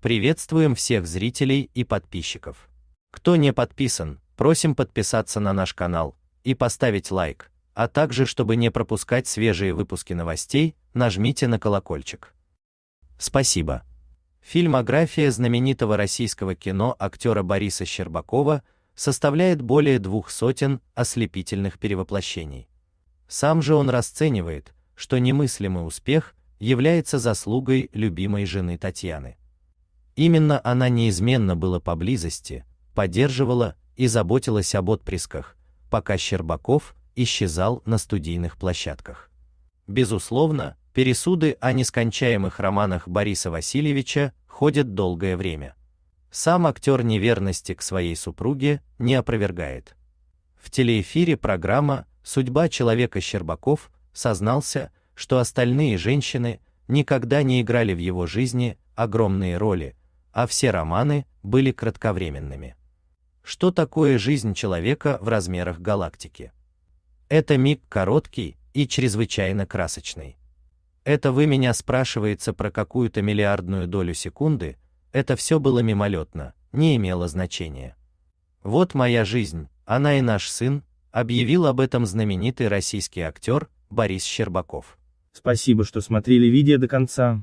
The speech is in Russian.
Приветствуем всех зрителей и подписчиков. Кто не подписан, просим подписаться на наш канал и поставить лайк, а также, чтобы не пропускать свежие выпуски новостей, нажмите на колокольчик. Спасибо. Фильмография знаменитого российского кино актера Бориса Щербакова составляет более двух сотен ослепительных перевоплощений. Сам же он расценивает, что немыслимый успех является заслугой любимой жены Татьяны. Именно она неизменно была поблизости, поддерживала и заботилась об отпрысках, пока Щербаков исчезал на студийных площадках. Безусловно, пересуды о нескончаемых романах Бориса Васильевича ходят долгое время. Сам актер неверности к своей супруге не опровергает. В телеэфире программа «Судьба человека Щербаков» сознался, что остальные женщины никогда не играли в его жизни огромные роли, а все романы были кратковременными. Что такое жизнь человека в размерах галактики? Это миг короткий и чрезвычайно красочный. Это вы меня спрашиваете про какую-то миллиардную долю секунды, это все было мимолетно, не имело значения. Вот моя жизнь, она и наш сын, объявил об этом знаменитый российский актер Борис Щербаков. Спасибо, что смотрели видео до конца.